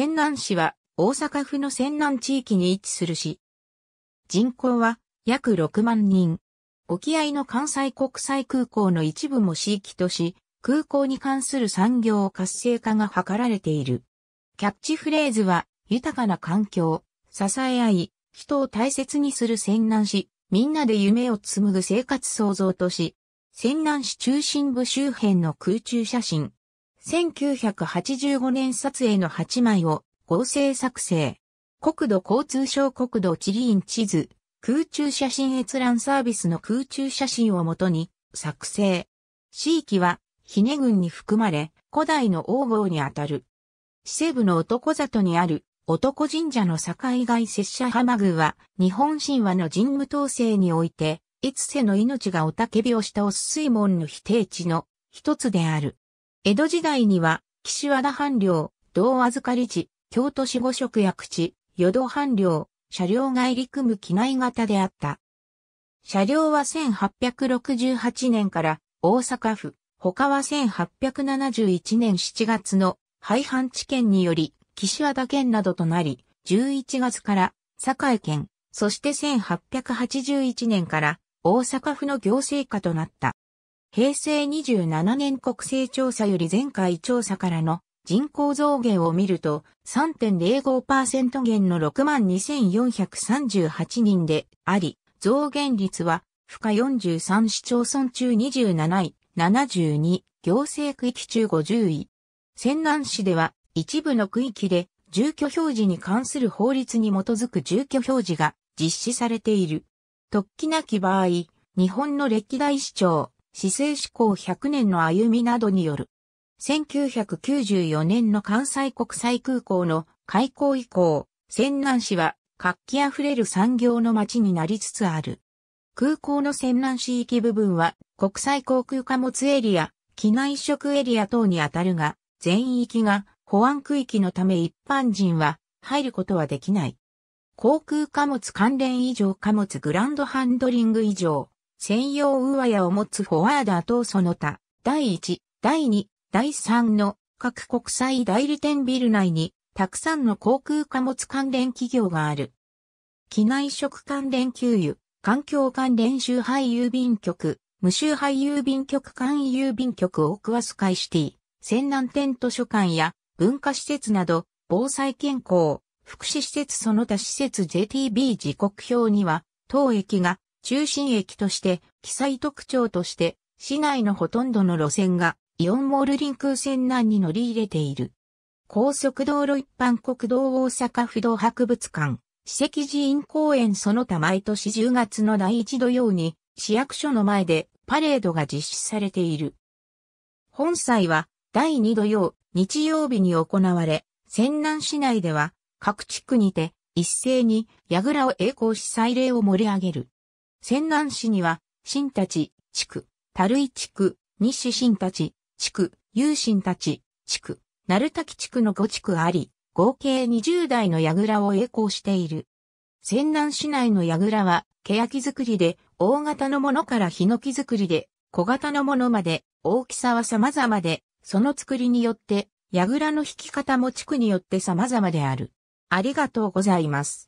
泉南市は大阪府の泉南地域に位置する市。人口は約6万人。沖合の関西国際空港の一部も地域とし、空港に関する産業活性化が図られている。キャッチフレーズは、豊かな環境、支え合い、人を大切にする泉南市、みんなで夢を紡ぐ生活創造とし、泉南市中心部周辺の空中写真、1985年撮影の8枚を合成作成。国土交通省国土地理院地図、空中写真閲覧サービスの空中写真をもとに作成。地域は、ひね郡に含まれ、古代の王号にあたる。西部の男里にある男神社の境外拙者浜宮は、日本神話の神武統制において、いつせの命がおたけびをしたおす水門の否定地の一つである。江戸時代には、岸和田藩領、道預かり地、京都市五職役地、淀戸藩領、車両外陸無機内型であった。車両は1868年から大阪府、他は1871年7月の廃藩置県により、岸和田県などとなり、11月から堺県、そして1881年から大阪府の行政下となった。平成27年国勢調査より前回調査からの人口増減を見ると3.05%減の62,438人であり、増減率は負荷43市町村中27位、72行政区域中50位。泉南市では一部の区域で住居表示に関する法律に基づく住居表示が実施されている。突起なき場合、日本の歴代市長、市政志向100年の歩みなどによる。1994年の関西国際空港の開港以降、泉南市は活気あふれる産業の街になりつつある。空港の泉南市域部分は国際航空貨物エリア、機内食エリア等にあたるが、全域が保安区域のため一般人は入ることはできない。航空貨物関連以上貨物グランドハンドリング以上専用上屋を持つフォワーダーとその他、第1、第2、第3の各国際代理店ビル内に、たくさんの航空貨物関連企業がある。機内食関連給油、環境関連周配郵便局、無周配郵便局間郵便局オクワスカイシティ、泉南店図書館や文化施設など、防災健康、福祉施設その他施設 JTB 時刻表には、当駅が中心駅として記載特徴として市内のほとんどの路線がイオンモール臨空線内に乗り入れている。高速道路一般国道大阪府道博物館、史跡寺院公園その他毎年10月の第一土曜に市役所の前でパレードが実施されている。本祭は第二土曜、日曜日に行われ、泉南市内では各地区にて一斉に櫓を栄光し祭礼を盛り上げる。泉南市には、新立地区、樽井地区、西新立地区、有新立地区、鳴滝地区の5地区あり、合計20台の櫓を栄光している。泉南市内の櫓は、欅作りで、大型のものからヒノキ作りで、小型のものまで、大きさは様々で、その作りによって、櫓の引き方も地区によって様々である。ありがとうございます。